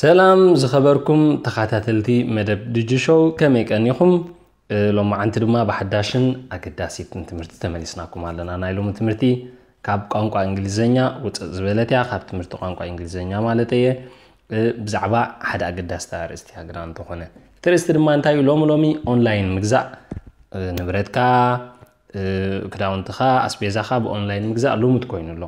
ሰላም ዝኸበርኩም ተኸታተልቲ መደብ ድጅሾው ከመይ ቀኒኹም ሎም ዓንቲ ድማ ብሓዳሽን ኣገዳሲትን ትምህርቲ ተመሊስናኩም ኣለና ናይ ሎሚ ትምህርቲ ካብ ቋንቋ እንግሊዝኛ ውፅእ ዝበለት እያ ካብ ትምህርቲ ቋንቋ እንግሊዝኛ ማለት እየ ብዛዕባ ሓደ ኣገዳሲ ርእስቲ ሃገራ እንተኾነ እቲ ርእስቲ ድማ እንታይ እዩ ሎሚ ሎሚ ኦንላይን ምግዛእ ንብረትካ ክዳውንትካ ኣስቤዛካ ብኦንላይን ምግዛእ ልሙድ ኮይኑ ኣሎ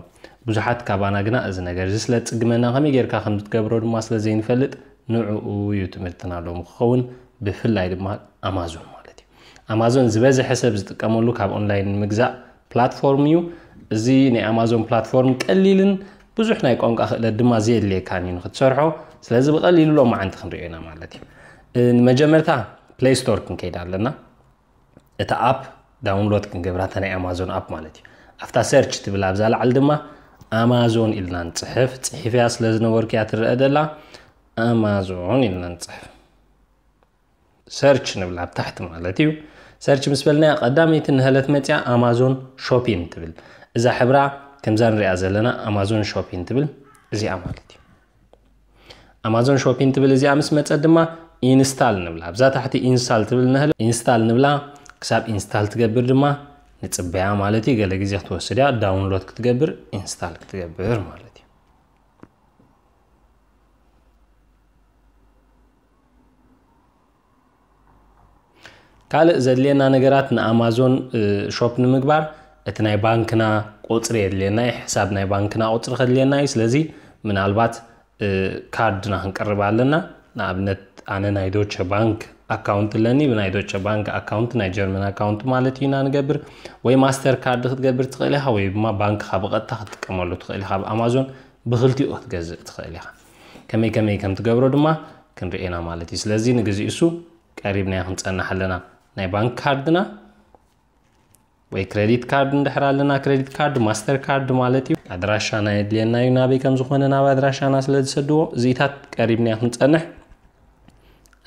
ብዙሓት ካባና ግና እዚ ነገር እዚ ስለ ፅግመና ከመይ ጌርካ ከም ዝትገብሮ ድማ ስለ ዘይንፈልጥ ንዕኡ እዩ ትምህርትና ኣለዎም ክኸውን ብፍላይ ድማ ኣማዞን ማለት እዩ ኣማዞን ዝበዝሐ ሰብ ዝጥቀመሉ ካብ ኦንላይን ምግዛእ ፕላትፎርም እዩ እዚ ናይ ኣማዞን ፕላትፎርም ቀሊልን ብዙሕ ናይ ቋንቋ ክእለት ድማ ዘየድልየካን እዩ ንክትሰርሖ ስለዚ ብቀሊሉ ሎም መዓንቲ ክንሪኦ ኢና ማለት እዩ ንመጀመርታ ፕሌይ ስቶር ክንከይድ ኣለና እቲ ኣፕ ዳውንሎድ ክንገብራ እታ ናይ ኣማዞን ኣፕ ማለት እዩ ኣፍታ ሰርች ትብል ኣብዛ ላዓል ድማ ኣማዞን ኢልና ንፅሕፍ ፅሒፍያ ስለ ዝነበርክ እያ ትረአ ደላ ኣማዞን ኢልና ንፅሕፍ ሰርች ንብል ኣብ ታሕቲ ማለት እዩ ሰርች ምስ በልና ቀዳመይቲ ንህለት መፅያ ኣማዞን ሾፒን ትብል እዛ ሕብራ ከምዛ ንሪኣ ዘለና ኣማዞን ሾፒን ትብል እዚኣ ማለት እዩ ኣማዞን ሾፒን ትብል እዚኣ ምስ መፀት ድማ ኢንስታል ንብላ ኣብዛ ታሕቲ ኢንስታል ትብል ንህለ ኢንስታል ንብላ ክሳብ ኢንስታል ትገብር ድማ ንፅበያ ማለት እዩ ገለ ግዜ ክትወስድ ያ ዳውንሎድ ክትገብር ኢንስታል ክትገብር ማለት እዩ ካልእ ዘድልየና ነገራት ንኣማዞን ሾፕ ንምግባር እቲ ናይ ባንክና ቁፅሪ የድልየና እዩ ሕሳብ ናይ ባንክና ቁፅሪ ከድልየና እዩ ስለዚ ምናልባት ካርድና ክንቀርብ ኣለና ንኣብነት ኣነ ናይ ዶቸ ባንክ አካውንት ለኒ ብናይ ዶቸ ባንክ አካውንት ናይ ጀርመን አካውንት ማለት እዩ ኢና ንገብር ወይ ማስተር ካርድ ክትገብር ትኽእል ኢኻ ወይ ድማ ባንክኻ ብቐጥታ ክትጥቀመሉ ትኽእል ኢኻ ብኣማዞን ብክልቲኡ ክትገዝእ ትኽእል ኢኻ ከመይ ከመይ ከም ትገብሮ ድማ ክንርኤና ማለት እዩ ስለዚ ንግዜ እሱ ቀሪብናዮ ክንፀናሕ ኣለና ናይ ባንክ ካርድና ወይ ክሬዲት ካርድ እንድሕር ኣለና ክሬዲት ካርድ ማስተር ካርድ ማለት እዩ ኣድራሻና የድልየና እዩ ናበይ ከም ዝኾነ ናብ ኣድራሻና ስለ ዝሰድዎ እዚኢታት ቀሪብና ክንፀንሕ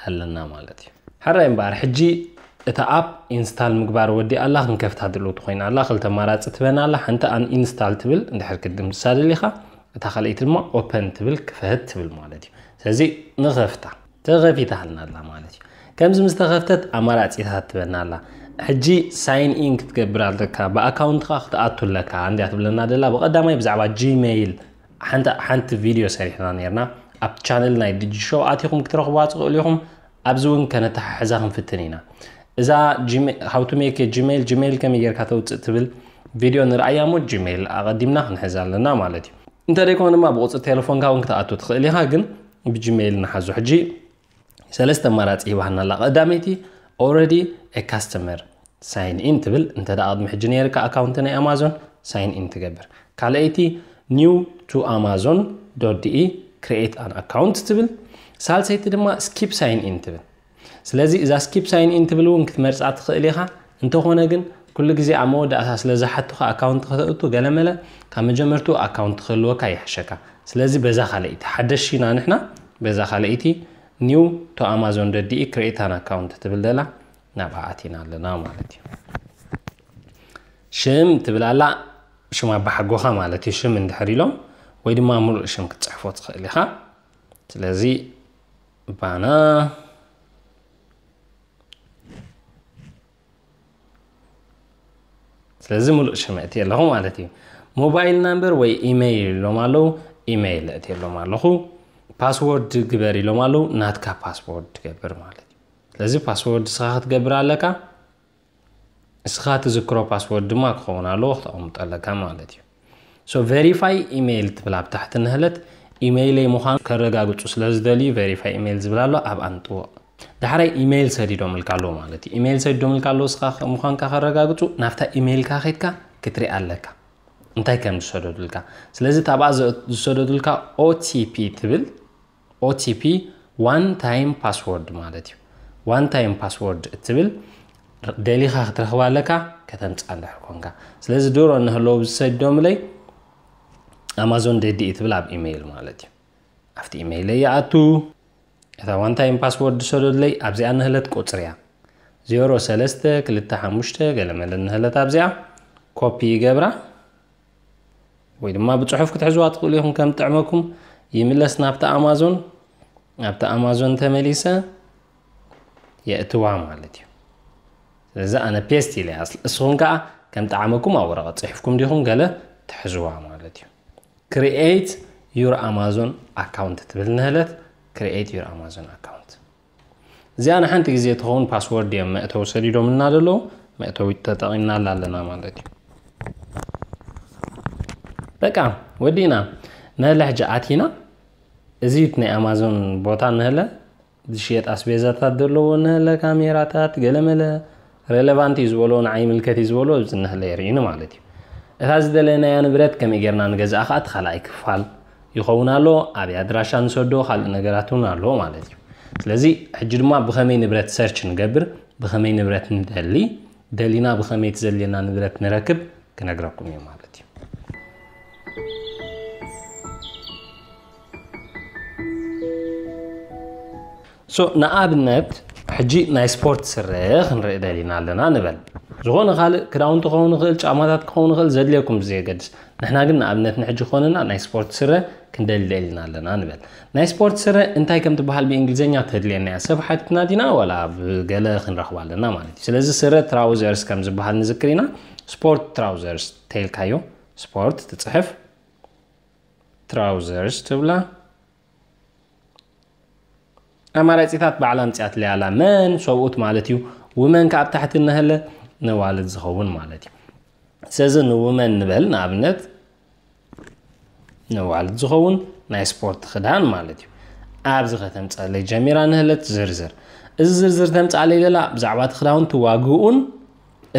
ኣለና ማለት እዩ حرا امبار حجي اتا اب انستال مقبار ودي الله نكفتها دلو تخوين الله خلت مارات تبنا الله حنت ان انستال تبل دم كدم تسال ليخا اتا خلقيت الما اوبن تبل كفهت تبل مالتي سازي نغفتا تغفيتا حلنا الله مالتي كمز مستغفتت امارات اتا تبنا الله ሕጂ ሳይን ኢን ክትገብር ኣለካ ብኣካውንትካ ክትኣቱ ኣለካ እንድያ ትብለና ደላ ብቐዳማይ ብዛዕባ ጂሜይል حنت ቪድዮ ሰሪሕና ነርና ኣብ ቻነል ናይ ድጂ ሾው ኣትኹም ክትረኽቧ ትኽእሉ ኢኹም ኣብዚ እውን ከነተሓሕዛ ክንፍትን ኢና እዛ ሃው ቱ ሜክ ጂሜል ጂሜል ከመይ ጌርካ ተውፅእ ትብል ቪድዮ ንርኣያ ሞ ጂሜል ኣቐዲምና ክንሕዛ ኣለና ማለት እዩ እንተደይኮነ ድማ ብቁፅር ቴሌፎንካ እውን ክትኣቱ ትኽእል ኢኻ ግን ብጂሜል ንሓዙ ሕጂ ሰለስተ ኣማራፂ ሂባህና ኣላ ቀዳመይቲ ኦረዲ ካስተመር ሳይን ኢን ትብል እንተ ደኣ ቅድሚ ሕጂ ነርካ ኣካውንቲ ናይ ኣማዞን ሳይን ኢን ትገብር ካልአይቲ ኒው ቱ ኣማዞን ዶት ዲኢ ክሪኤት ኣን ኣካውንት ትብል سال سيت دما سكيب ساين انتبل سلازي اذا سكيب ساين انتبل ونك تمرصع تخليها انت هنا كن كل جزي عمو دا اساس لزه حتى اكونت خطاتو قال كما جمرتو اكونت خلوه كاي حشكا سلازي بزا خلي تحدشينا نحنا بزا خليتي نيو تو امازون دوت دي كريت ان اكونت تبل دلا نبعاتينا لنا مالتي شم تبل لا شو ما بحقوها مالتي شم ندحري لهم ويدي ما مر شم كتصحفو تخليها سلازي 把呢 ስለዚ ሙሉእ ሽመት እትየ ማለት እዩ ሞባይል ናምበር ወይ ኢሜይል ኢሎም ኣለው ኢሜይል እትየሎም ኣለኹ ፓስወርድ ግበር ኢሎም ኣለው ናትካ ፓስወርድ ትገብር ማለት እዩ ስለዚ ፓስወርድ እስኻ ክትገብር ኣለካ እስኻ ትዝክሮ ፓስወርድ ድማ ክኸውን ኣለዎ ክተቐምጦ ኣለካ ማለት እዩ ቨሪፋይ ኢሜይል ትብል ኣብ ታሕቲ ንህለት ኢሜይለይ ምዃኑ ከረጋግፁ ስለዝደልዩ ቨሪፋይ ኢሜይል ዝብል ኣሎ ኣብ ኣንጥዎ ዳሕራይ ኢሜይል ሰዲዶም ኢልካ ኣለዎ ማለት እዩ ኢሜይል ሰዲዶም ኢልካ ኣለዎ ምዃንካ ከረጋግፁ ናብታ ኢሜይልካ ከድካ ክትሪኢ ኣለካ እንታይ ከም ዝሰደዱልካ ስለዚ ታብኣ ዝሰደዱልካ ኦቲፒ ትብል ኦቲፒ ዋን ታይም ፓስወርድ ማለት እዩ ዋን ታይም ፓስወርድ እትብል ደሊኻ ክትረኽባ ኣለካ ከተምፃለሕ ኮንካ ስለዚ ድሮ ንህለዉ ዝሰዲዶምለይ ኣማዞን ደዲ እትብል ኣብ ኢሜይል ማለት እዩ ኣብቲ ኢሜይለይ ይኣቱ እታ ዋን ታይም ፓስወርድ ሰደድለይ ኣብዚኣ ንህለት ቁፅር እያ 0325 ገለመለ ንህለት ኣብዚኣ ኮፒ ይገብራ ወይ ድማ ብፅሑፍ ክትሕዝዋ ትኽእሉ ኢኹም ከም ጥዕመኩም ይምለስ ናብቲ ኣማዞን ናብቲ ኣማዞን ተመሊሰ የእትዋ ማለት እዩ ስለዚ ኣነ ፔስት ኢለ ንስኹም ከዓ ከም ጣዕመኩም ኣብ ወረቐት ፅሒፍኩም ዲኹም ገለ ትሕዝዋ ማለት ክሪኤት ዩር ኣማዞን ኣካውንት ትብል ንህለት ክሪኤት ዩር ኣማዞን ኣካውንት እዚኣ ንሓንቲ ግዜ ትኸውን ፓስወርድ እዮም መእተው ሰዲዶም እና ዘለዉ መእተው ተጠቒምናላ ኣለና ማለት እዩ በቃ ወዲእና ንህለ ሕጂ ኣቲና እዚ ናይ ኣማዞን ቦታ ንህለ ዝሽየጥ ኣስቤዛታት ዘለዎ ንህለ ካሜራታት ገለመለ ሬሌቫንት እዩ ዝበሎ ንዓይ ምልከት እዩ ዝበሎ ዝንህለ ንህለ ማለት እዩ እታ ዝደለናያ ንብረት ከመይ ጌርና ንገዛእ ከዓ እቲ ክፋል ይኸውን ኣሎ ኣብይ ኣድራሻ ንሰዶ ካልእ ነገራት እውን ኣለዎ ማለት እዩ ስለዚ ሕጂ ድማ ብኸመይ ንብረት ሰርች ንገብር ብኸመይ ንብረት ንደሊ ደሊና ብኸመይ ትዘልየና ንብረት ንረክብ ክነግረኩም እዩ ማለት እዩ ንኣብነት ሕጂ ናይ ስፖርት ስርህ ክንርኢ ደሊና ኣለና ንበል ዝኾነ ካልእ ክዳውንቲ ክኸውን ይኽእል ጫማታት ክኸውን ይኽእል ዘድልየኩም ብዘየገድስ ንሕና ግን ንኣብነት ንሕጂ ኮነና ናይ ስፖርት ስረ ክንደልደ ኢልና ኣለና ንበል ናይ ስፖርት ስረ እንታይ ከም ትበሃል ብእንግሊዝኛ ተድልየና እያ ሰብ ሓቲትና ዲና ወላ ብገለ ክንረኽባ ኣለና ማለት እዩ ስለዚ ስረ ትራውዘርስ ከም ዝበሃል ንዝክር ኢና ስፖርት ትራውዘርስ ተይልካዮ ስፖርት ትፅሕፍ ትራውዘርስ ትብላ ኣማራፂታት በዕላ ምፅያት ለያላ መን ሰብኡት ማለት እዩ ውመን ካብ ታሕቲ እነህለ ንዋልድ ዝኸውን ማለት እዩ ስለዚ ንውመን ንብል ንኣብነት ንዋልድ ዝኸውን ናይ ስፖርት ክዳን ማለት እዩ ኣብዚ ከተምፀለይ ጀሚራ ንህለት ዝርዝር እዚ ዝርዝር ተምፃለይ ዘላ ብዛዕባ እቲ ክዳውንቲ ዋግኡን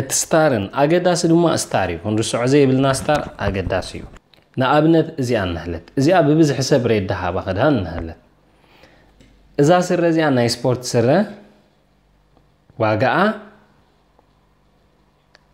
እቲ ስታርን ኣገዳሲ ድማ ስታር እዩ ክንርስዖ ዘይብልና ስታር ኣገዳሲ እዩ ንኣብነት እዚኣ ንህለት እዚኣ ብብዝሒ ሰብ ሬድ ዳሃባ ክዳን ንህለት እዛ ስረ እዚኣ ናይ ስፖርት ስረ ዋጋኣ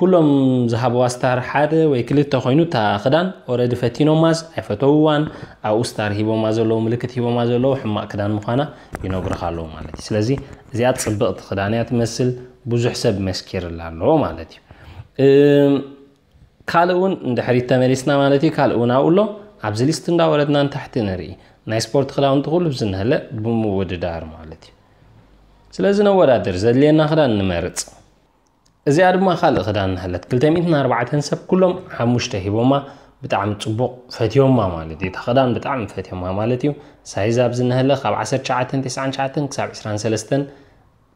ኩሎም ዝሃበዋ ስታር ሓደ ወይ ክልተ ኮይኑ እታ ክዳን ኦረዲ ፈቲኖማስ ኣይፈተውዋን ኣብኡ ስታር ሂቦማ ዘለዎ ምልክት ሂቦማ ዘለዎ ሕማቅ ክዳን ምኳና ይነግርካ ኣለዎ ማለት እዩ ስለዚ እዚኣ ፅብቕቲ ክዳንያ ትመስል ብዙሕ ሰብ መስኪርላ ኣለዎ ማለት እዩ ካልእ እውን እንድሕሪ ተመሊስና ማለት እዩ ካልእ እውን ኣብኡ ኣሎ ኣብዚ ሊስት እንዳወረድና ንታሕቲ ንርኢ ናይ ስፖርት ክዳውንቲ ኩሉ ዝነህለ ብምውድዳር ማለት እዩ ስለዚ ነወዳድር ዘድልየና ክዳን ንመርፅ እዚኣ ድማ ካልእ ክዳን ንሃለት 204 ሰብ ኩሎም ሓሙሽተ ሂቦማ ብጣዕሚ ፅቡቕ ፈትዮማ ማለት እዩ ክዳን ብጣዕሚ ፈትዮማ ማለት እዩ ሳይዝ ኣብዚ ንህለ ካብ 1999 ክሳብ 23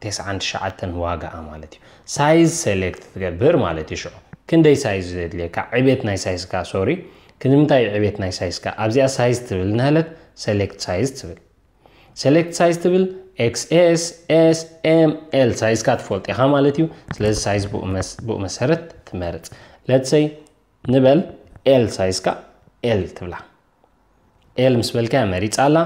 99 ዋጋኣ ማለት እዩ ሳይዝ ሰሌክት ትገብር ማለት እዩ ሽዑ ክንደይ ሳይዝ ዘድልየካ ዕቤት ናይ ሳይዝካ ሶሪ ክንምንታይ ዕቤት ናይ ሳይዝካ ኣብዚኣ ሳይዝ ትብል ንህለት ሰሌክት ሳይዝ ትብል select size ትብል xs s m l ሳይዝካ ትፈልጥ ማለት እዩ ስለዚ ሳይዝ ብኡ መሰረት ትመርፅ ለትሰይ ንበል ኤል ሳይዝካ ኤል ትብላ ኤል ምስ በልካ መሪፃ ኣላ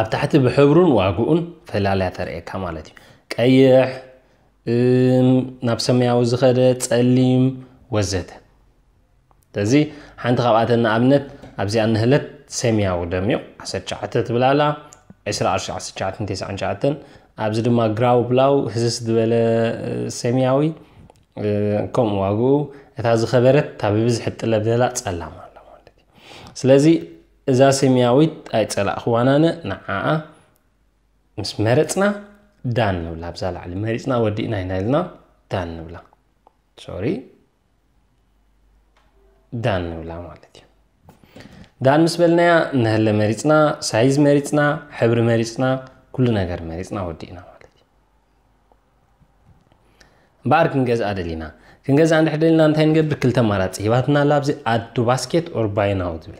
ኣብ ታሕቲ ብሕብሩን ዋግኡን ፈላልያ ተርእየካ ማለት እዩ ቀይሕ ናብ ሰማያዊ ዝኸደ ፀሊም ወዘተ ስለዚ ሓንቲ ካብኣተን ንኣብነት ኣብዚኣ ንህለት ሰማያዊ ደሚቕ 19 ትብላ ኣላ 2019 ኣብዚ ድማ ግራው ብላው ህዝስ ዝበለ ሰሚያዊ ከምኡ ዋግኡ እታ ዝኸበረት ካብ ብብዝሒ ጥለብ ዘላ ፀላም ኣላ ማለት እዩ ስለዚ እዛ ሰሚያዊት ኣይ ፀላእ ክዋናነ ንዓኣ ምስ መረፅና ዳን ንብላ ኣብዛ ላዕሊ መሪፅና ወዲእና ኢና ኢልና ዳን ንብላ ሶሪ ዳን ንብላ ማለት እዩ ዳን ምስ በልናያ ንህለ መሪፅና ሳይዝ መሪፅና ሕብሪ መሪፅና ኩሉ ነገር መሪፅና ወዲእና ማለት እዩ እምበኣር ክንገዝኣ ደሊና ክንገዛ እንድሕ ደሊና እንታይ ንገብር ክልተ ማራፂ ሂባትና ላብዚ ኣቱ ባስኬት ኦር ባይናው ዝብል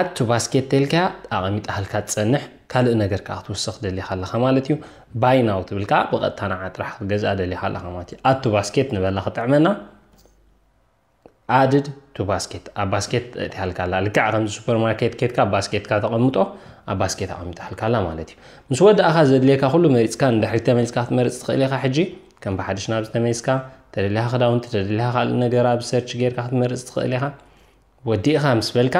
ኣቱ ባስኬት ተልከያ ኣቐሚጣ ሃልካ ትፀንሕ ካልእ ነገር ከዓ ክትውስኽ ደሊካ ኣለካ ማለት እዩ ባይናው ትብል ከዓ ብቐጥታ ንዓ ጥራሕ ክገዝኣ ደሊካ ኣለካ ማለት እዩ ኣቱ ባስኬት ንበላ ክጥዕመና added to basket a basket እትሃልካ ኣላ ልክዕ ከምዚ ሱፐርማርኬት ኬትካ ባስኬትካ ተቐምጦ ኣብ basket ኣቐሚጥሃልካ ኣላ ማለት እዩ ምስ ወድእኻ ዘድልየካ ኩሉ መሪፅካ ንድሕሪ ተመሊስካ ክትመርፅ ትኽእል ኢኻ ሕጂ ከም ብሓድሽ ናብ ዝተመሊስካ ተደልኻ ክዳውንቲ ተደልኻ ካልእ ነገር ኣብ ሰርች ጌርካ ክትመርፅ ትኽእል ኢኻ ወዲእኻ ምስ በልካ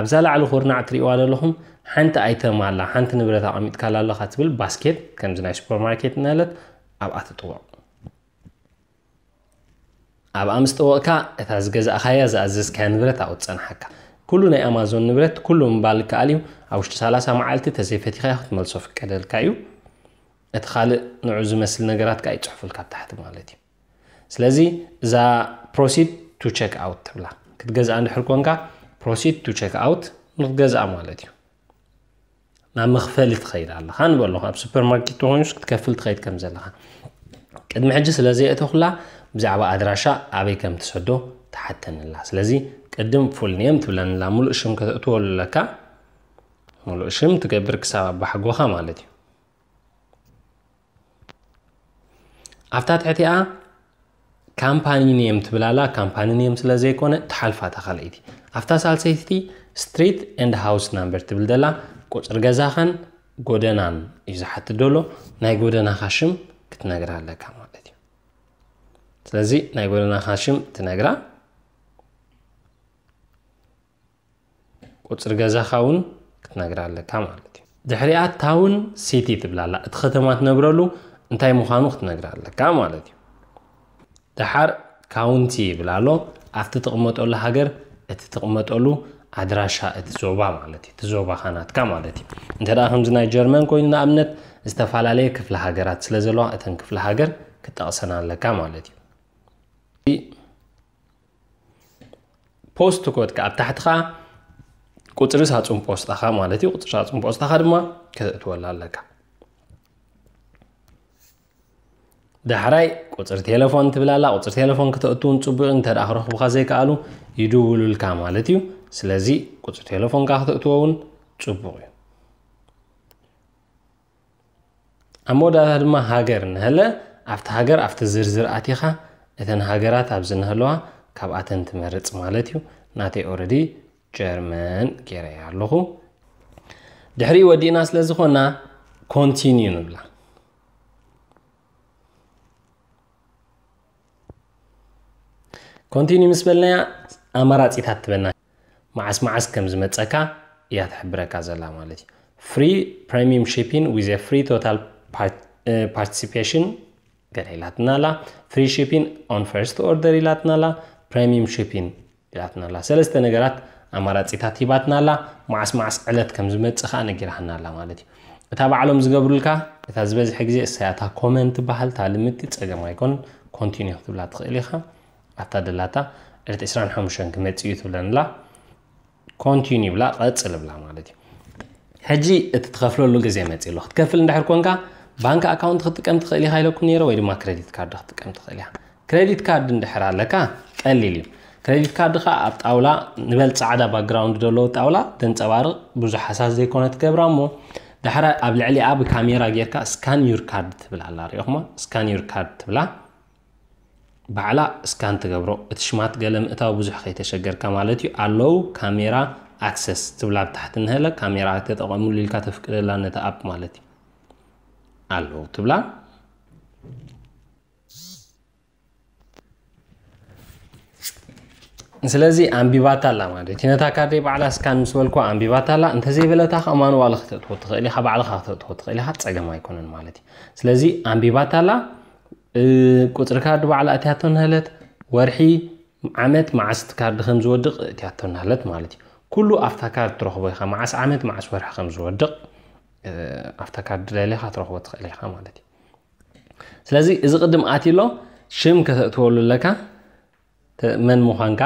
ኣብዛ ላዕሊ ኩርናዕ ትሪእዋ ዘለኹም ሓንቲ ኣይተም ኣላ ሓንቲ ንብረት ኣቐሚጥካላ ኣለካ ትብል ባስኬት ከምዚ ናይ ሱፐርማርኬት ኣብኣ ምስ ጠወቕካ እታ ዝገዛእኻያ ዝኣዘዝካያ ንብረት ኣብኡ ትፀንሓካ ኩሉ ናይ ኣማዞን ንብረት ኩሉ ምባል ከኣል እዩ ኣብ ውሽጢ 30 መዓልቲ ተዘይፈቲኻ ክትመልሶ ፍቀደልካ እዩ እቲ ካልእ ንዑ ዝመስል ነገራት ከዓ ይፅሕፉልካ ኣብ ታሕቲ ማለት እዩ ስለዚ እዛ ፕሮሲድ ቱ ቸክ ኣውት ትብላ ክትገዝኣ እንድሕር ኮንካ ፕሮሲድ ቱ ቸክ ኣውት ንክትገዝኣ ማለት እዩ ናብ መኽፈሊ ትኸይድ ኣለኻ ንበሎ ኣብ ሱፐርማርኬት ተኮይኑስ ክትከፍል ትኸይድ ከም ዘለኻ ቅድሚ ሕጂ ስለዘየእተኹላ ብዛዕባ ኣድራሻ ኣበይ ከም ትሰዶ ተሓተንላ ስለዚ ቅድም ፉልኒየም ትብለንላ ሙሉእ ሽም ከተእትዎ ኣለካ ሙሉእ ሽም ትገብር ክሳብ ኣባሓጎኻ ማለት እዩ ኣብታ ትሕቲኣ ካምፓኒ ኔም ትብላላ ካምፓኒ ኔም ስለ ዘይኮነ ተሓልፋ ተኸልይቲ ኣብታ ሳልሰይቲቲ ስትሪት ኤንድ ሃውስ ናምበር ትብል ደላ ቁፅር ገዛኸን ጎደናን እዩ ዝሓትደሎ ናይ ጎደናኻ ሽም ክትነግር ኣለካ ስለዚ ናይ ጎደና ካሽም ትነግራ ቁፅሪ ገዛኻ ውን ክትነግራ ኣለካ ማለት እዩ ድሕሪኣ ታውን ሲቲ ትብላላ እቲ ከተማ ትነግረሉ እንታይ ምዃኑ ክትነግራ ኣለካ ማለት እዩ ድሓር ካውንቲ ይብላ ኣሎ ኣብቲ ትቕመጠሉ ሃገር እቲ ትቕመጠሉ ኣድራሻ እቲ ዞባ ማለት እዩ እቲ ዞባ ካናትካ ማለት እዩ እንተ ደኣ ከምዚ ናይ ጀርመን ኮይኑ ንኣብነት ዝተፈላለየ ክፍለ ሃገራት ስለ ዘለዋ እተን ክፍለ ሃገር ክጠቕሰና ኣለካ ማለት እዩ ፖስት ኮድካ ኣብ ታሕትኻ ቁፅሪ ሳፁን ፖስታኻ ማለት እዩ ቁፅሪ ሳፁን ፖስታኻ ድማ ከተእትወላ ኣለካ ዳሕራይ ቁፅሪ ቴሌፎን ትብላላ ቁፅሪ ቴሌፎን ክተእትውን ፅቡቅ እንተ ደኣ ክረኽቡካ ዘይከኣሉ ይድውሉልካ ማለት እዩ ስለዚ ቁፅሪ ቴሌፎንካ ክተእትዎ እውን ፅቡቅ እዩ ኣብ መወዳእታ ድማ ሃገር ንህለ ኣብቲ ሃገር ኣብቲ ዝርዝር ኣቲኻ እተን ሃገራት ኣብ ዝናህለዋ ካብኣተን ትመርፅ ማለት እዩ ናተይ ኦረዲ ጀርመን ገይረየ ኣለኹ ድሕሪ ወዲእና ስለ ዝኾና ኮንቲኒዩ ንብላ ኮንቲንዩ ምስ በልናያ ኣማራፂታት ትበና ማዓስ ማዓስ ከም ዝመፀካ እያ ትሕብረካ ዘላ ማለት እዩ ፍሪ ፕሪሚየም ሽፒን ዊዘ ፍሪ ቶታል ፓርቲሲፔሽን ይላትናላ ፍሪ ሺፒን ኦን ፈርስት ኦርደር ይላትናላ ፕሪሚየም ሺፒን ይላትናላ ሰለስተ ነገራት ኣማራፂታት ሂባትናላ ማዓስ ማዓስ ዕለት ከም ዝመፅእ ከዓ ነጊርሃናላ ማለት እዩ እታ በዓሎም ዝገብሩልካ እታ ዝበዝሐ ግዜ እሳያታ ኮመን ትበሃል ታ ልምቲ ፀገም ኣይኮን ኮንቲኒዩ ክትብላ ትኽእል ኢኻ ኣብታ ደላታ ዕለት 25 ክመፅእ እዩ ትብለንላ ኮንቲኒ ብላ ቀፅል ብላ ማለት እዩ ሕጂ እቲ ትኸፍለሉ ግዜ መፂ ኣሎ ክትከፍል እንዳሕር ኮንካ ባንክ ኣካውንት ክትጥቀም ትኽእል ኢኻ ኢለኩም ነይረ ወይ ድማ ክሬዲት ካርድ ክትጥቀም ትኽእል ኢኻ ክሬዲት ካርድ እንድሕር ኣለካ ቀሊል እዩ ክሬዲት ካርድ ከዓ ኣብ ጣውላ ንበል ፃዕዳ ባክግራውንድ ዘለዎ ጣውላ ተንፀባርቕ ብዙሕ ሓሳስ ዘይኮነ ትገብራ እሞ ዳሕራ ኣብ ልዕሊኣ ብካሜራ ጌርካ ስካን ዩር ካርድ ትብል ኣላ ሪኦኹማ ስካን ዩር ካርድ ትብላ ባዕላ ስካን ትገብሮ እቲ ሽማት ገለ ምእታዊ ብዙሕ ከይተሸገርካ ማለት እዩ ኣለው ካሜራ ኣክሰስ ትብላ ብታሕቲ ንህለ ካሜራ ተጠቐሙሉ ኢልካ ተፍቅደላ ነቲ ኣፕ ማለት እዩ አለው ትብላ። ስለዚ ኣንቢባታላ ማለት እዩ ነታ ካርዴ ባዕላ ስካን ምስ በልኮ ኣንቢባታላ እንተዘይበለታ ከ ማኑዋል ክተእትዎ ትኽእል ኢኻ ባዕልካ ክተእትዎ ትኽእል ኢኻ ፀገም ኣይኮነን ማለት እዩ ስለዚ ኣንቢባታላ ኣላ ቁፅሪ ካርዲ ባዕላ እትያቶ ንህለት ወርሒ ዓመት ማዓስቲ ካርዲ ከም ዝወድቕ እትያቶ ንህለት ማለት እዩ ኩሉ ኣፍታ ካርዲ ትረኽቦ ኢኻ መዓስ ዓመት ማዓስ ወርሒ ከም ዝወድቕ ኣብታ ካርድ ደሊኻ ትረኽቦ ትኽእል ኢኻ ማለት እዩ ስለዚ እዚ ቅድም ኣትሎ ሽም ከተእትወሉ ኣለካ መን ምዃንካ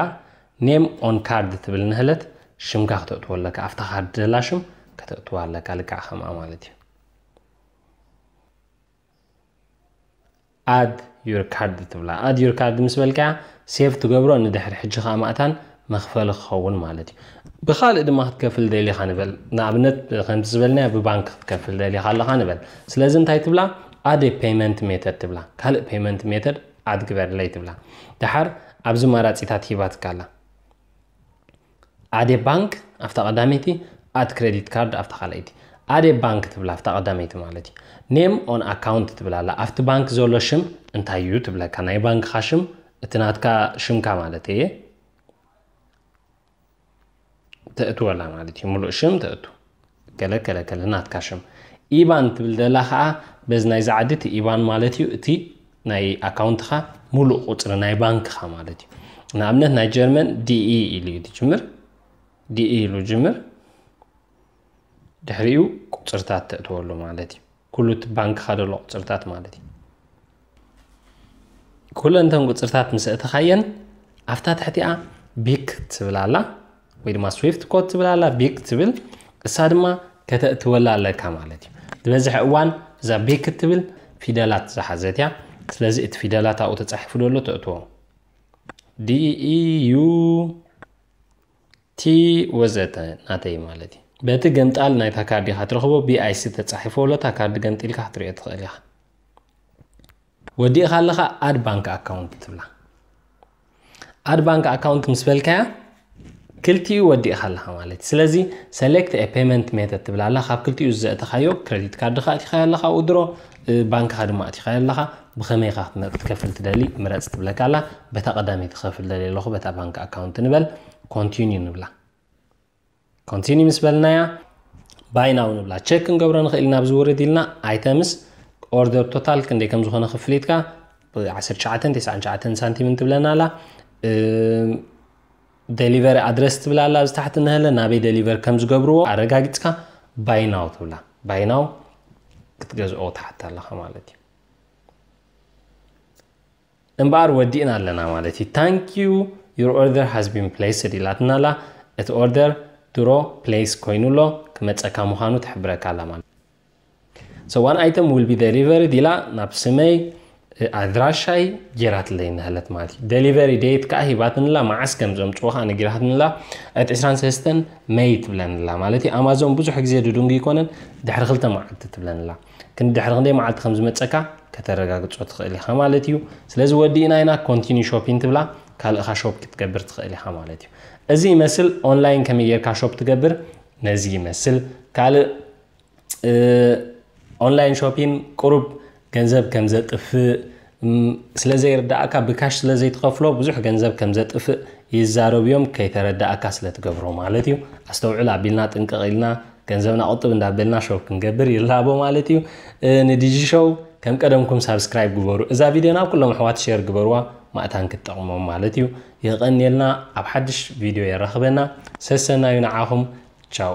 ኔም ኦን ካርድ ትብል ንህለት ሽምካ ክተእትዎ ኣለካ ኣብታ ካርድ ደላ ሽም ከተእትዋ ኣለካ ልክዕ ከምኣ ማለት እዩ ኣድ ዩር ካርድ ትብላ ኣድ ዩር ካርድ ምስ በልከያ ሴቭ ትገብሮ ንድሕሪ ሕጂ ከዓ ማእታን መኽፈሊ ክኸውን ማለት እዩ ብካልእ ድማ ክትከፍል ደሊካ ንበል ንኣብነት ከምቲ ዝበልና ብባንክ ክትከፍል ደሊካ ኣለካ ንበል ስለዚ እንታይ ትብላ ኣደ ፔመንት ሜተድ ትብላ ካልእ ፔመንት ሜተድ ኣትግበርለይ ትብላ ድሓር ኣብዚ መራፂታት ሂባትካ ኣላ ኣደ ባንክ ኣብታ ቀዳመይቲ ኣት ክሬዲት ካርድ ኣብታ ካልይቲ ኣደ ባንክ ትብላ ኣብታ ቀዳመይቲ ማለት እዩ ኔም ኦን ኣካውንት ትብላ ኣላ ኣብቲ ባንክ ዘሎ ሽም እንታይ እዩ ትብለካ ናይ ባንክካ ሽም እቲ ናትካ ሽምካ ማለት እየ ተእቱ ወላ ማለት እዩ ሙሉእ ሽም ተእቱ ገለገለ ገለና ኣትካሽም ኢባን ትብል ዘላ ከዓ በዚ ናይ ዓዲ እቲ ኢባን ማለት እዩ እቲ ናይ ኣካውንትካ ሙሉእ ቁፅሪ ናይ ባንክካ ማለት እዩ ንኣብነት ናይ ጀርመን ዲኢ ኢሉ እዩ ትጅምር ዲኢ ኢሉ ጅምር ድሕሪኡ ቁፅርታት ተእትወሉ ማለት እዩ ኩሉ እቲ ባንክካ ደሎ ቁፅርታት ማለት እዩ ኩለ እንተን ቁፅርታት ምስ እትኻየን ኣፍታ ትሕቲኣ ቢክ ትብላላ ወይ ድማ ስዊፍት ኮድ ትብል ኣላ ቢክ ትብል እሳ ድማ ከተእትወላ ኣለካ ማለት እዩ ዝበዝሐ እዋን እዛ ቢክ ትብል ፊደላት ዝሓዘት እያ ስለዚ እቲ ፊደላት ኣብኡ ተፃሒፉ ደሎ ተእትዎ ዲኢዩ ቲ ወዘተ ናተይ ማለት እዩ በቲ ገንጣል ናይታ ካርዲ ኢኻ ትረኽቦ ቢኣይሲ ተፃሒፎ ብሎታ ካርዲ ገንጢልካ ክትሪኦ ትኽእል ኢኻ ወዲእኻ ኣለኻ ኣድ ባንክ ኣካውንት ትብላ ኣድ ባንክ ኣካውንት ምስ በልካያ ክልቲኡ ወዲእኻ ኣለኻ ማለት እዩ ስለዚ ሰሌክት ፔመንት ሜተድ ትብል ኣለኻ ካብ ክልቲኡ ዝዘእተኻዮ ክሬዲት ካርድ ካ እትኻ ኣለኻ ውድሮ ባንክኻ ድማ እትኻ ኣለኻ ብኸመይ ካ ክትከፍል ትደሊ ምረፅ ትብለካ ኣላ በታ ቀዳመይቲ ክከፍል ደሊ ኣለኹ በታ ባንክ ኣካውንት ንበል ኮንቲኒዩ ንብላ ኮንቲኒዩ ምስ በልናያ ባይናው ንብላ ቸክ ክንገብሮ ንኽእል ናብ ዝውርድ ኢልና ኣይተምስ ኦርደር ቶታል ክንደይ ከም ዝኾነ ክፍሊትካ ብ 1999 ሳንቲምን ትብለና ኣላ ደሊቨሪ ኣድረስ ትብላላ ኣላ ንህለ ናበይ ደሊቨር ከም ዝገብርዎ ኣረጋጊፅካ ባይናው ትብላ ባይናው ክትገዝኦ ታሓት ኣለካ ማለት እዩ እምበኣር ወዲእና ኣለና ማለት እዩ ታንኪዩ ዩር ኦርደር ሃዝ ቢን ፕሌስድ ኢላትና ኣላ እቲ ኦርደር ድሮ ፕሌስ ኮይኑሎ ክመፀካ ምዃኑ ትሕብረካ ኣላ ማለት so one item will be delivered ኢላ ናብ ስመይ ኣድራሻይ ጌራትለይና ህለት ማለት እዩ ደሊቨሪ ደይት ከዓ ሂባትንላ መዓስ ከም ዘምፅኡ ከዓ ነጊራትንላ እቲ 23 መይ ትብለንላ ማለት እዩ ኣማዞን ብዙሕ ግዜ ድድንጉ ይኮነን ድሕሪ ክልተ መዓልቲ ትብለንላ ድሕሪ ክንደይ መዓልቲ ከም ዝመፀካ ከተረጋግፆ ትኽእል ኢኻ ማለት እዩ ስለዚ ወዲእና ኢና ኮንቲኒ ሾፒን ትብላ ካልእካ ሾፕ ክትገብር ትኽእል ኢኻ ማለት እዩ እዚ ይመስል ኦንላይን ከመይ ጌርካ ሾፕ ትገብር ነዚ ይመስል ካልእ ኦንላይን ሾፒን ቁሩብ ገንዘብ ከም ዘጥፍእ ስለዘይርዳእካ ብካሽ ስለዘይትኸፍሎ ብዙሕ ገንዘብ ከም ዘጥፍእ ይዛረብ እዮም ከይተረዳእካ ስለ ትገብሮ ማለት እዩ ኣስተውዕል ኣቢልና ጥንቀቕ ኢልና ገንዘብና ቁጥብ እንዳበልና ሾው ክንገብር ይላቦ ማለት እዩ ንዲጂ ሾው ከም ቀደምኩም ሳብስክራይብ ግበሩ እዛ ቪድዮ ናብ ኩሎም ኣሕዋት ሸር ግበርዋ ማእታን ክትጠቕሞም ማለት እዩ ይቐኒልና ኣብ ሓድሽ ቪድዮ የራኽበና ሰሰናዩ ንዓኹም ቻው